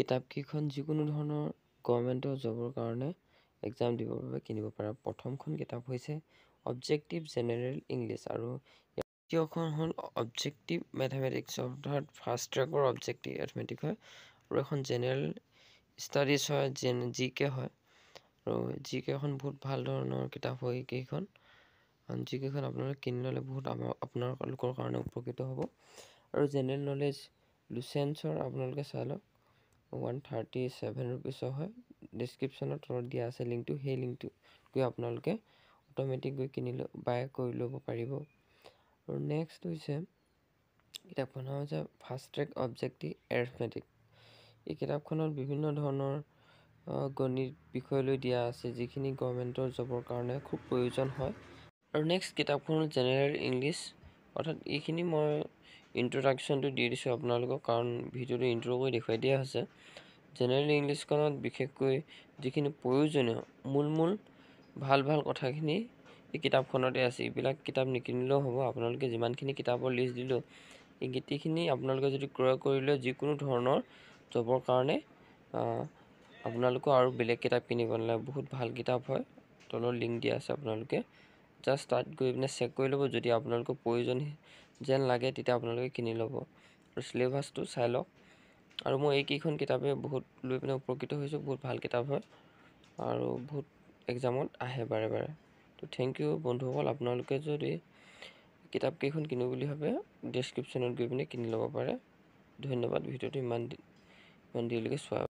কিতাপকেইখন যিকোনো ধৰণৰ গভৰ্ণমেণ্টৰ জবৰ কাৰণে এক্সাম দিবৰ বাবে কিনিব পাৰা প্ৰথমখন কিতাপ হৈছে অবজেক্টিভ জেনেৰেল ইংলিছ আৰু দ্বিতীয়খন হ'ল অবজেক্টিভ মেথমেটিক্স অৰ্থাৎ ফাৰ্ষ্ট ট্ৰেকৰ অবজেক্টিভ মেথমেটিক্স হয় আৰু এখন জেনেৰেল ষ্টাডিজ হয় জেন জি কে হয় আৰু জি কেখন বহুত ভাল ধৰণৰ কিতাপ হয় এইকেইখন জি কেইখন আপোনালোকে কিনি ল'লে বহুত আপোনালোকৰ কাৰণে উপকৃত হ'ব আৰু জেনেৰেল নলেজ লুচেঞ্চৰ আপোনালোকে চাই লওক ওৱান থাৰ্টি ছেভেন ৰুপিছৰ হয় ডিছক্ৰিপশ্যনৰ তলত দিয়া আছে লিংকটো সেই লিংকটো গৈ আপোনালোকে অট'মেটিক গৈ কিনি ল বাই কৰি ল'ব পাৰিব আৰু নেক্সট হৈছে কিতাপখনৰ হৈছে ফাষ্ট ট্ৰেক অবজেক্টিভ এৰথমেটিক এই কিতাপখনত বিভিন্ন ধৰণৰ গণিত বিষয় লৈ দিয়া আছে যিখিনি গভৰ্ণমেণ্টৰ জবৰ কাৰণে খুব প্ৰয়োজন হয় আৰু নেক্সট কিতাপখন জেনেৰেল ইংলিছ অৰ্থাৎ এইখিনি মই ইন্ট্ৰডাকশ্যনটো দি দিছোঁ আপোনালোকক কাৰণ ভিডিঅ'টো ইণ্ট্ৰ' কৰি দেখুৱাই দিয়া হৈছে জেনেৰেল ইংলিছখনত বিশেষকৈ যিখিনি প্ৰয়োজনীয় মূল মূল ভাল ভাল কথাখিনি এই কিতাপখনতে আছে এইবিলাক কিতাপ নিকিনিলেও হ'ব আপোনালোকে যিমানখিনি কিতাপৰ লিষ্ট দিলেও এই গীতিখিনি আপোনালোকে যদি ক্ৰয় কৰিলেও যিকোনো ধৰণৰ জবৰ কাৰণে আপোনালোকেও আৰু বেলেগ কিতাপ কিনিব নালাগে বহুত ভাল কিতাপ হয় তলৰ লিংক দিয়া আছে আপোনালোকে জাষ্ট তাত গৈ পিনে চেক কৰি ল'ব যদি আপোনালোকৰ প্ৰয়োজন যেন লাগে তেতিয়া আপোনালোকে কিনি ল'ব আৰু চিলেবাছটো চাই লওক আৰু মই এইকেইখন কিতাপেই বহুত লৈ পিনে উপকৃত হৈছোঁ বহুত ভাল কিতাপ হয় আৰু বহুত এক্সামত আহে বাৰে বাৰে তো থেংক ইউ বন্ধুসকল আপোনালোকে যদি কিতাপকেইখন কিনো বুলি ভাবে ডেছক্ৰিপশ্যনত গৈ পিনে কিনি ল'ব পাৰে ধন্যবাদ ভিডিঅ'টো ইমান ইমান দেৰিলৈকে চোৱা